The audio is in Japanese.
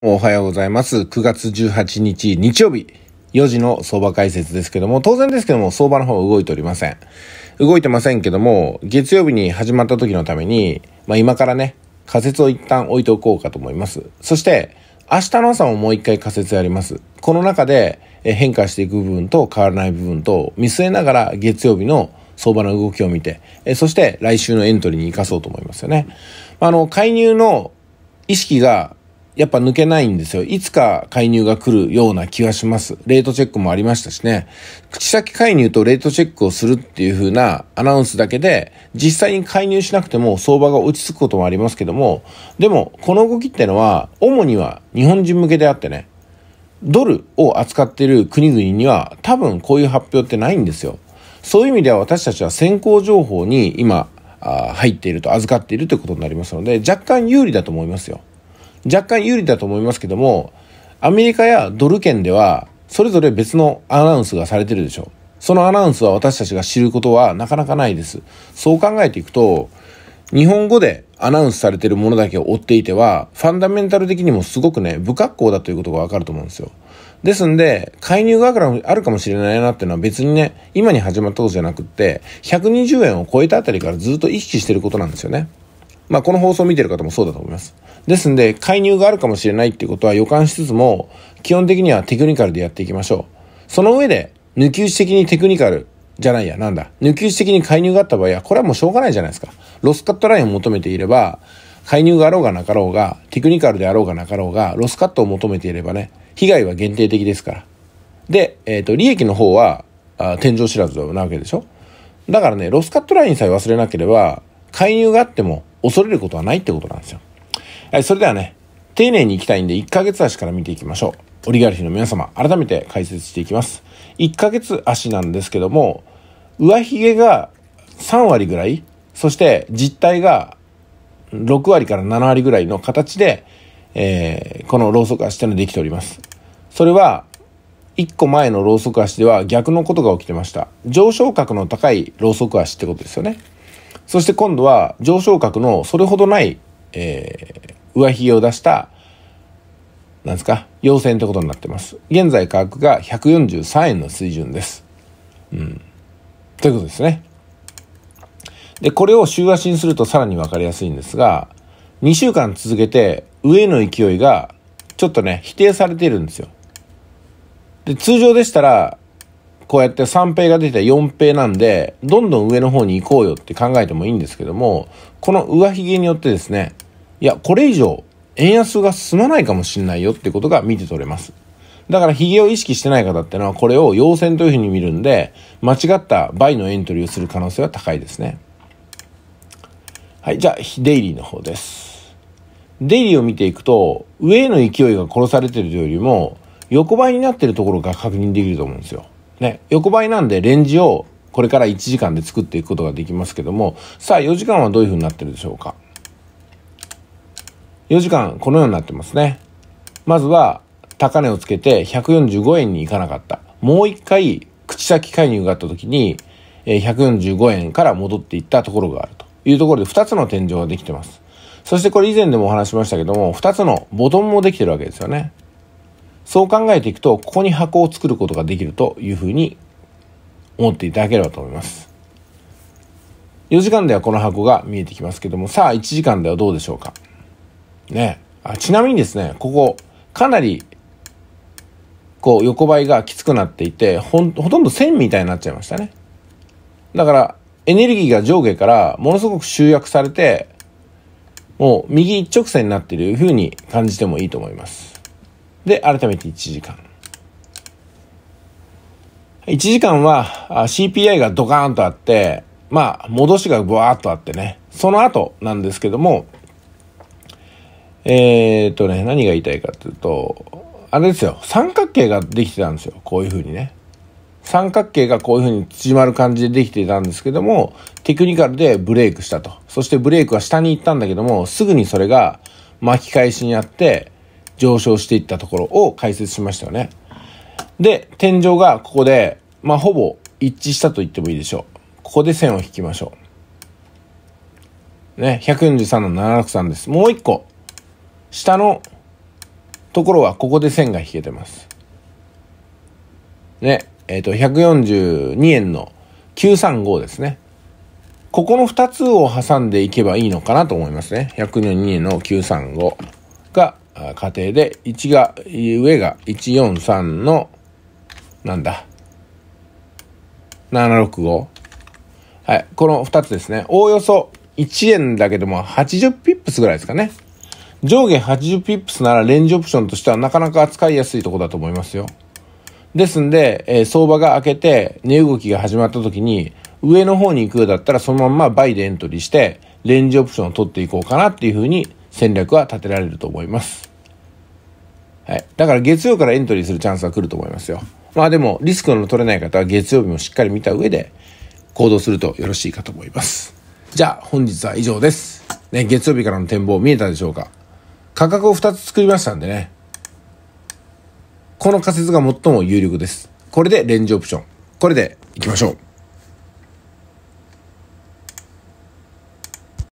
おはようございます。9月18日日曜日、4時の相場解説ですけども、当然ですけども、相場の方は動いておりません。動いてませんけども、月曜日に始まった時のために、まあ今からね、仮説を一旦置いておこうかと思います。そして、明日の朝ももう一回仮説やります。この中で変化していく部分と変わらない部分と見据えながら月曜日の相場の動きを見て、そして来週のエントリーに生かそうと思いますよね。あの、介入の意識がやっぱ抜けないんですよ。いつか介入が来るような気はします。レートチェックもありましたしね。口先介入とレートチェックをするっていう風なアナウンスだけで、実際に介入しなくても相場が落ち着くこともありますけども、でも、この動きってのは、主には日本人向けであってね、ドルを扱っている国々には多分こういう発表ってないんですよ。そういう意味では私たちは先行情報に今、入っていると預かっているということになりますので、若干有利だと思いますよ。若干有利だと思いますけども、アメリカやドル圏では、それぞれ別のアナウンスがされてるでしょ。そのアナウンスは私たちが知ることはなかなかないです。そう考えていくと、日本語でアナウンスされてるものだけを追っていては、ファンダメンタル的にもすごくね、不格好だということがわかると思うんですよ。ですんで、介入があるかもしれないなっていうのは別にね、今に始まったことじゃなくって、120円を超えたあたりからずっと意識してることなんですよね。まあ、この放送を見てる方もそうだと思います。ですんで、介入があるかもしれないっていことは予感しつつも、基本的にはテクニカルでやっていきましょう。その上で、抜き打ち的にテクニカル、じゃないや、なんだ。抜き打ち的に介入があった場合は、これはもうしょうがないじゃないですか。ロスカットラインを求めていれば、介入があろうがなかろうが、テクニカルであろうがなかろうが、ロスカットを求めていればね、被害は限定的ですから。で、えっ、ー、と、利益の方は、あ天井知らずなわけでしょだからね、ロスカットラインさえ忘れなければ、介入があっても恐れることはないってことなんですよ。えそれではね、丁寧に行きたいんで1ヶ月足から見ていきましょう。オリガルヒの皆様、改めて解説していきます。1ヶ月足なんですけども、上髭が3割ぐらい、そして実体が6割から7割ぐらいの形で、えー、このロウソク足というのができております。それは、1個前のロウソク足では逆のことが起きてました。上昇角の高いロウソク足ってことですよね。そして今度は上昇角のそれほどない、え上髭を出した、なんですか、陽線ってことになってます。現在価格が143円の水準です。うん。ということですね。で、これを週足にするとさらに分かりやすいんですが、2週間続けて上の勢いがちょっとね、否定されてるんですよ。で、通常でしたら、こうやって3平が出て4平なんで、どんどん上の方に行こうよって考えてもいいんですけども、この上髭によってですね、いや、これ以上、円安が進まないかもしれないよってことが見て取れます。だからヒゲを意識してない方ってのはこれを陽線というふうに見るんで、間違った倍のエントリーをする可能性は高いですね。はい、じゃあ、デイリーの方です。デイリーを見ていくと、上への勢いが殺されてるというよりも、横ばいになってるところが確認できると思うんですよ。ね、横ばいなんでレンジをこれから1時間で作っていくことができますけども、さあ4時間はどういうふうになってるでしょうか。4時間このようになってますね。まずは高値をつけて145円に行かなかった。もう一回口先介入があった時に145円から戻っていったところがあるというところで2つの天井ができてます。そしてこれ以前でもお話しましたけども2つのボトムもできてるわけですよね。そう考えていくとここに箱を作ることができるというふうに思っていただければと思います。4時間ではこの箱が見えてきますけどもさあ1時間ではどうでしょうかね。あ、ちなみにですね、ここ、かなり、こう、横ばいがきつくなっていて、ほん、ほとんど線みたいになっちゃいましたね。だから、エネルギーが上下からものすごく集約されて、もう右一直線になっているうに感じてもいいと思います。で、改めて1時間。1時間は CPI がドカーンとあって、まあ、戻しがブワーっとあってね、その後なんですけども、えー、っとね、何が言いたいかっていうと、あれですよ、三角形ができてたんですよ、こういうふうにね。三角形がこういうふうに縮まる感じでできていたんですけども、テクニカルでブレイクしたと。そしてブレイクは下に行ったんだけども、すぐにそれが巻き返しにあって、上昇していったところを解説しましたよね。で、天井がここで、まあ、ほぼ一致したと言ってもいいでしょう。ここで線を引きましょう。ね、143の763です。もう一個、下のところはここで線が引けてます。ね、えっ、ー、と、142円の935ですね。ここの2つを挟んでいけばいいのかなと思いますね。142円の935が仮定で、1が、上が143の、なんだ、765。はい、この2つですね。おおよそ1円だけでも80ピップスぐらいですかね。上下80ピップスならレンジオプションとしてはなかなか扱いやすいとこだと思いますよ。ですんで、えー、相場が明けて値動きが始まった時に上の方に行くようだったらそのままバイでエントリーしてレンジオプションを取っていこうかなっていうふうに戦略は立てられると思います。はい。だから月曜からエントリーするチャンスは来ると思いますよ。まあでもリスクの取れない方は月曜日もしっかり見た上で行動するとよろしいかと思います。じゃあ本日は以上です。ね、月曜日からの展望見えたでしょうか価格を2つ作りましたんでね、この仮説が最も有力です。これでレンジオプション。これでいきましょう。